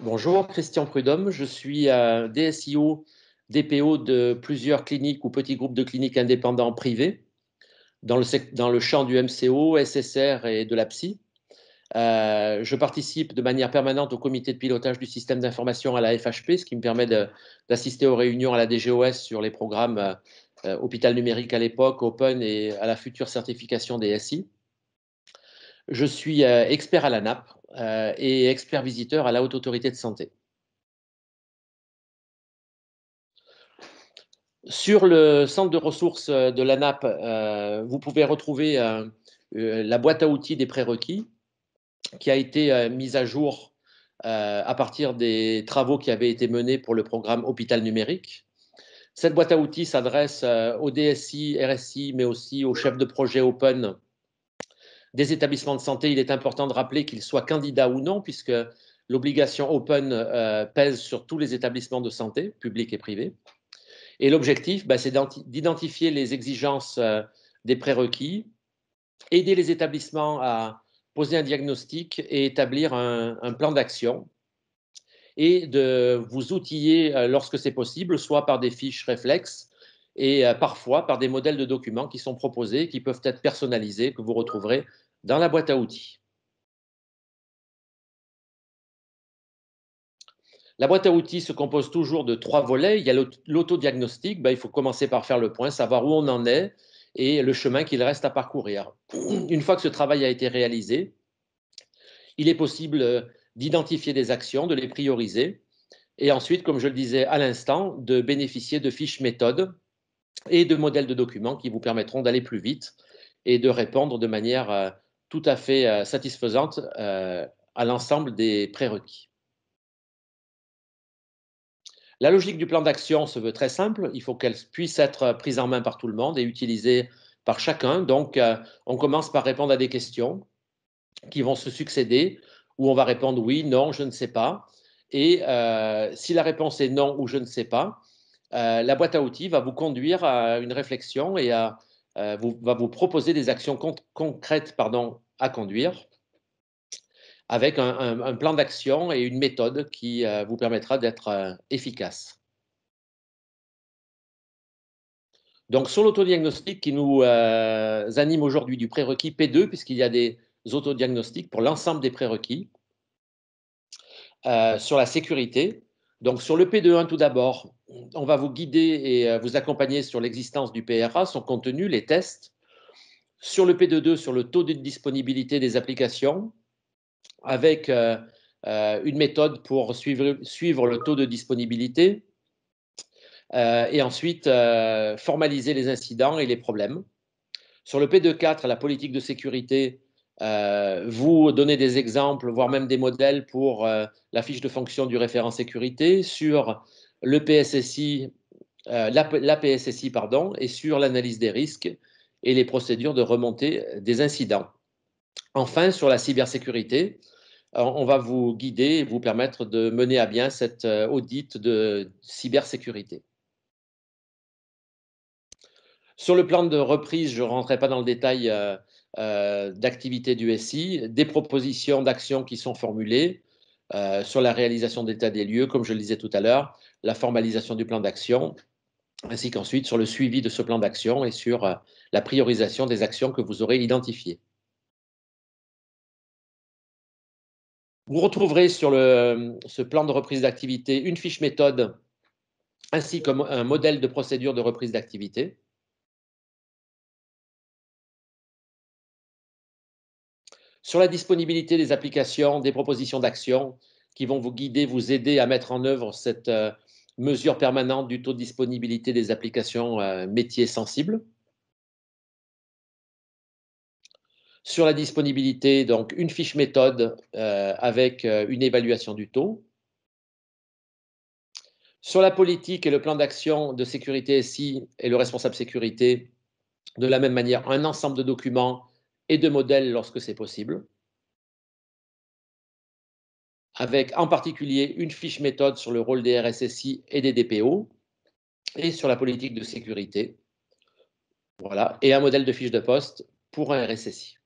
Bonjour, Christian Prudhomme. Je suis DSIO, DPO de plusieurs cliniques ou petits groupes de cliniques indépendants privés dans le, champ du MCO, SSR et de la psy. Euh, je participe de manière permanente au comité de pilotage du système d'information à la FHP, ce qui me permet d'assister aux réunions à la DGOS sur les programmes euh, hôpital numérique à l'époque, Open et à la future certification des SI. Je suis euh, expert à la NAP, euh, et expert visiteur à la Haute Autorité de Santé. Sur le centre de ressources euh, de l'ANAP, euh, vous pouvez retrouver la boîte à outils des prérequis qui a été mise à jour à partir des travaux qui avaient été menés pour le programme Hôpital numérique. Cette boîte à outils s'adresse au DSI, RSI, mais aussi aux chefs de projet Open des établissements de santé, il est important de rappeler qu'ils soient candidats ou non, puisque l'obligation open euh, pèse sur tous les établissements de santé, publics et privés. Et l'objectif, bah, c'est d'identifier les exigences euh, des prérequis, aider les établissements à poser un diagnostic et établir un, plan d'action et de vous outiller euh, lorsque c'est possible, soit par des fiches réflexes et parfois par des modèles de documents qui sont proposés, qui peuvent être personnalisés, que vous retrouverez dans la boîte à outils. La boîte à outils se compose toujours de trois volets. Il y a l'autodiagnostic. Ben, il faut commencer par faire le point, savoir où on en est et le chemin qu'il reste à parcourir. Une fois que ce travail a été réalisé, il est possible euh, d'identifier des actions, de les prioriser et ensuite, comme je le disais à l'instant, de bénéficier de fiches méthodes et de modèles de documents qui vous permettront d'aller plus vite et de répondre de manière euh, tout à fait euh, satisfaisante euh, à l'ensemble des prérequis. La logique du plan d'action se veut très simple. Il faut qu'elle puisse être prise en main par tout le monde et utilisée par chacun. Donc, euh, on commence par répondre à des questions qui vont se succéder, où on va répondre oui, non, je ne sais pas. Et si la réponse est non ou je ne sais pas, la boîte à outils va vous conduire à une réflexion et à, euh, va vous proposer des actions concrètes à conduire avec un, plan d'action et une méthode qui euh, vous permettra d'être euh, efficace. Donc sur l'autodiagnostic qui nous anime aujourd'hui du prérequis P2, puisqu'il y a des autodiagnostics pour l'ensemble des prérequis, sur la sécurité, donc sur le P2.1 tout d'abord, on va vous guider et euh, vous accompagner sur l'existence du PRA, son contenu, les tests. Sur le P2.2, sur le taux de disponibilité des applications, avec euh, euh, une méthode pour suivre, le taux de disponibilité. et ensuite, formaliser les incidents et les problèmes. Sur le P2.4, la politique de sécurité, euh, vous donner des exemples, voire même des modèles pour euh, la fiche de fonction du référent sécurité sur le PSSI, euh, la, PSSI pardon, et sur l'analyse des risques et les procédures de remontée des incidents. Enfin, sur la cybersécurité, on va vous guider et vous permettre de mener à bien cette audite de cybersécurité. Sur le plan de reprise, je ne rentrerai pas dans le détail euh, d'activité du SI, des propositions d'action qui sont formulées euh, sur la réalisation d'état des lieux, comme je le disais tout à l'heure, la formalisation du plan d'action, ainsi qu'ensuite sur le suivi de ce plan d'action et sur euh, la priorisation des actions que vous aurez identifiées. Vous retrouverez sur ce plan de reprise d'activité une fiche méthode ainsi qu'un modèle de procédure de reprise d'activité. sur la disponibilité des applications, des propositions d'action qui vont vous guider, vous aider à mettre en œuvre cette euh, mesure permanente du taux de disponibilité des applications euh, métiers sensibles. Sur la disponibilité, donc une fiche méthode euh, avec une évaluation du taux. Sur la politique et le plan d'action de sécurité SI et le responsable sécurité, de la même manière, un ensemble de documents et de modèles lorsque c'est possible, avec en particulier une fiche méthode sur le rôle des RSSI et des DPO et sur la politique de sécurité. Voilà, et un modèle de fiche de poste pour un RSSI.